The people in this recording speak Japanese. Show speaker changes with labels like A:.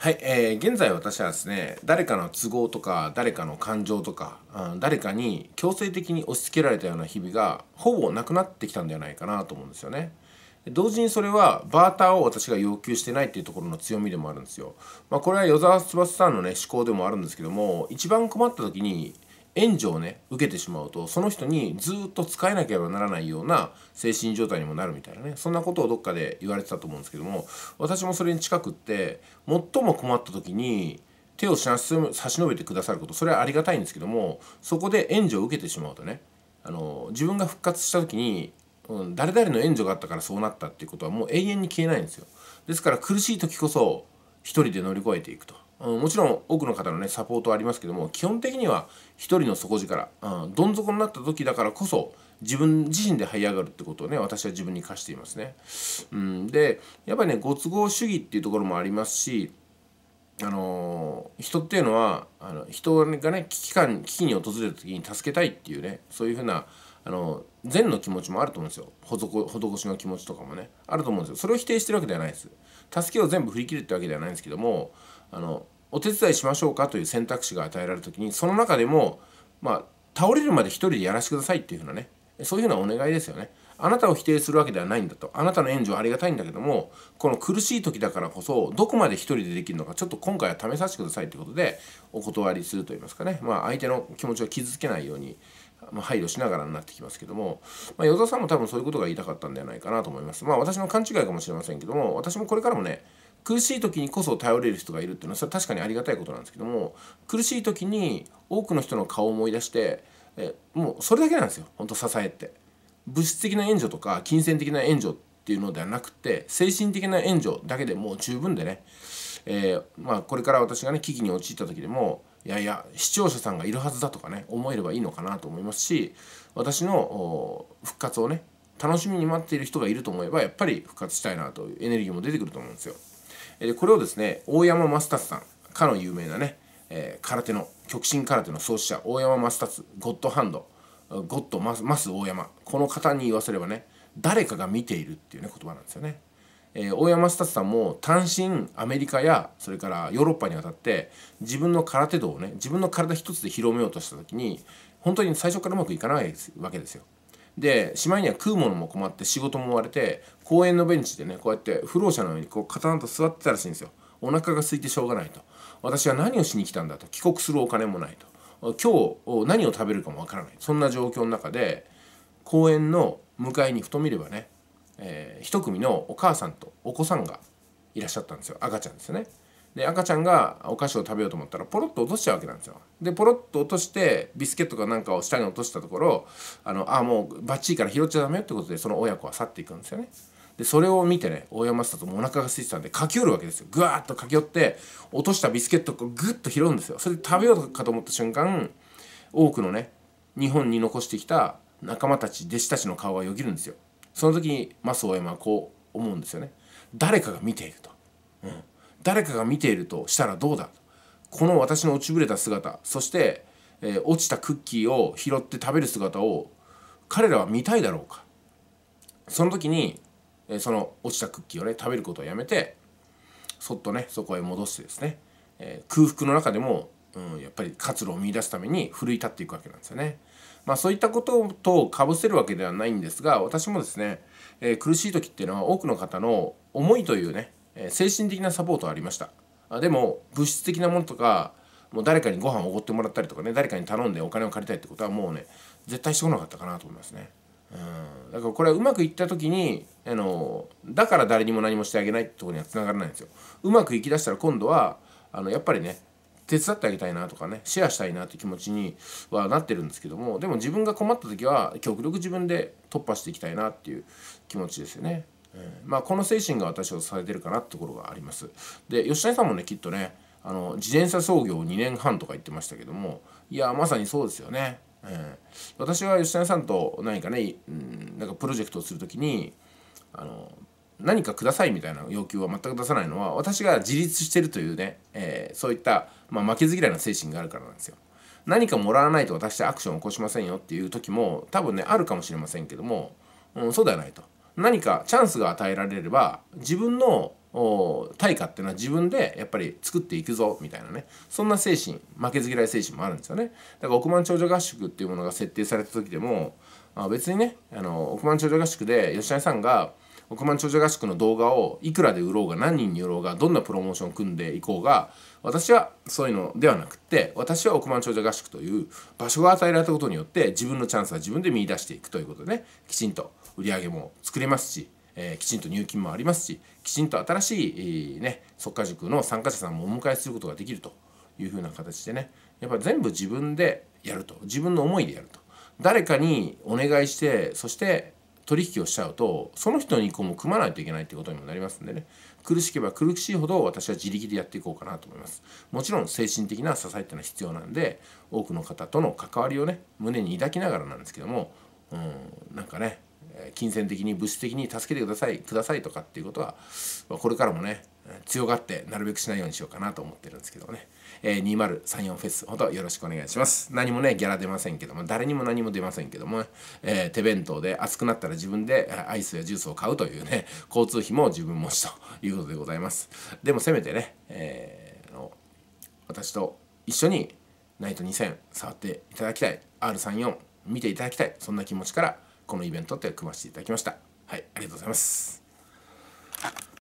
A: はい、えー、現在私はですね誰かの都合とか誰かの感情とか、うん、誰かに強制的に押し付けられたような日々がほぼなくなってきたんではないかなと思うんですよね。同時にそれはバーターを私が要求してないっていうところの強みでもあるんですよ。まあ、これは与沢翼さんのね思考でもあるんですけども一番困った時に援助をね受けてしまうとその人にずっと使えなければならないような精神状態にもなるみたいなねそんなことをどっかで言われてたと思うんですけども私もそれに近くって最も困った時に手を差し伸べてくださることそれはありがたいんですけどもそこで援助を受けてしまうとねあの自分が復活した時に、うん、誰々の援助があったからそうなったっていうことはもう永遠に消えないんですよ。ですから苦しい時こそ一人で乗り越えていくと。もちろん多くの方のねサポートはありますけども基本的には一人の底力、うん、どん底になった時だからこそ自分自身で這い上がるってことをね私は自分に課していますね。うん、でやっぱりねご都合主義っていうところもありますしあのー、人っていうのはあの人がね危機感危機に訪れる時に助けたいっていうねそういうふうなあの善の気持ちもあると思うんですよ施しの気持ちとかもねあると思うんですよそれを否定してるわけではないです助けを全部振り切るってわけではないんですけどもあのお手伝いしましょうかという選択肢が与えられる時にその中でも、まあ、倒れるまで一人でやらせてくださいっていうふうなねそういうふうなお願いですよね。あなたを否定するわけではないんだとあなたの援助はありがたいんだけどもこの苦しい時だからこそどこまで一人でできるのかちょっと今回は試させてくださいということでお断りすると言いますかね、まあ、相手の気持ちを傷つけないように、まあ、配慮しながらになってきますけども、まあ、与田さんも多分そういうことが言いたかったんではないかなと思いますまあ私の勘違いかもしれませんけども私もこれからもね苦しい時にこそ頼れる人がいるっていうのはそれは確かにありがたいことなんですけども苦しい時に多くの人の顔を思い出してえもうそれだけなんですよ本当支えって物質的な援助とか金銭的な援助っていうのではなくて精神的な援助だけでもう十分でね、えー、まあ、これから私がね危機に陥った時でもいやいや視聴者さんがいるはずだとかね思えればいいのかなと思いますし私の復活をね楽しみに待っている人がいると思えばやっぱり復活したいなというエネルギーも出てくると思うんですよ。えこれをですね大山正達さんかの有名なね、えー、空手の極真空手の創始者大山正達ゴッドハンドゴッドマス大山この方に言わせればね誰かが見ているっていうね言葉なんですよね。えー、大山スタさんも単身アメリカやそれからヨーロッパに渡たって自分の空手道をね自分の体一つで広めようとした時に本当に最初からうまくいかないわけですよ。でしまいには食うものも困って仕事も追われて公園のベンチでねこうやって不老者のようにこうカタンと座ってたらしいんですよお腹が空いてしょうがないと私は何をしに来たんだと帰国するお金もないと今日何を食べるかもわからないそんな状況の中で公園の向かいにふと見ればね、えー、一組のお母さんとお子さんがいらっしゃったんですよ赤ちゃんですよね。で赤ちゃんがお菓子を食べようと思ったらポロッと落としちゃうわけなんですよでポロッと落としてビスケットかなんかを下に落としたところあのあもうバッチリから拾っちゃダメよってことでその親子は去っていくんですよねでそれを見てね大山下ともお腹が空いてたんで駆け寄るわけですよぐわっと駆け寄って落としたビスケットをグッと拾うんですよそれで食べようかと思った瞬間多くのね日本に残してきた仲間たち弟子たちの顔がよぎるんですよその時にマス大山はこう思うんですよね誰かが見ていると、うん、誰かが見ているとしたらどうだこの私の落ちぶれた姿そして、えー、落ちたクッキーを拾って食べる姿を彼らは見たいだろうかその時に、えー、その落ちたクッキーをね食べることをやめてそっとねそこへ戻してですね、えー、空腹の中でも、うん、やっぱり活路を見いだすために奮い立っていくわけなんですよね。まあ、そういったこととかぶせるわけではないんですが私もですね、え苦しい時っていうのは多くの方の思いというねえ精神的なサポートはありましたあでも物質的なものとかもう誰かにご飯をおごってもらったりとかね誰かに頼んでお金を借りたいってことはもうね絶対してこなかったかなと思いますね。うん、だからこれはうまくいった時にあのだから誰にも何もしてあげないってとこにはつながらないんですよ。うまくいきだしたら今度はあのやっぱりね手伝ってあげたいなとかねシェアしたいなって気持ちにはなってるんですけどもでも自分が困った時は極力自分で突破していきたいなっていう気持ちですよね。えー、まあ、この精神が私を支えてるかなってところがあります。で吉谷さんもねきっとねあの自転車操業2年半とか言ってましたけどもいやまさにそうですよね。えー、私は吉谷さんと何かね、うん、なんかプロジェクトをするときにあの何かくださいみたいな要求は全く出さないのは私が自立してるというね、えー、そういった、まあ、負けず嫌いな精神があるからなんですよ。何かもらわないと私はアクションを起こしませんよっていう時も多分ねあるかもしれませんけども、うん、そうではないと。何かチャンスが与えられれば自分の対価っていうのは自分でやっぱり作っていくぞみたいなねそんな精神負けず嫌い精神もあるんですよねだから億万長者合宿っていうものが設定された時でもあ別にねあの億万長者合宿で吉成さんが億万長者合宿の動画をいくらで売ろうが何人に売ろうがどんなプロモーションを組んでいこうが私はそういうのではなくって私は億万長者合宿という場所が与えられたことによって自分のチャンスは自分で見出していくということでねきちんと売り上げも作れますし、えー、きちんと入金もありますしきちんと新しい、えー、ね、即果塾の参加者さんもお迎えすることができるというふうな形でねやっぱ全部自分でやると自分の思いでやると誰かにお願いしてそして取引をしちゃうとその人にこうも組まないといけないってことにもなりますんでね苦しければ苦しいほど私は自力でやっていこうかなと思いますもちろん精神的な支えっていうのは必要なんで多くの方との関わりをね胸に抱きながらなんですけどもうんなんかね金銭的に物資的に助けてくださいくださいとかっていうことはこれからもね強がってなるべくしないようにしようかなと思ってるんですけどね、えー、2034フェスほどよろしくお願いします何もねギャラ出ませんけども誰にも何も出ませんけども、ね、えー、手弁当で暑くなったら自分でアイスやジュースを買うというね交通費も自分持ちということでございますでもせめてね、えー、の私と一緒にナイト2000触っていただきたい R34 見ていただきたいそんな気持ちからこのイベントって組ませていただきましたはいありがとうございます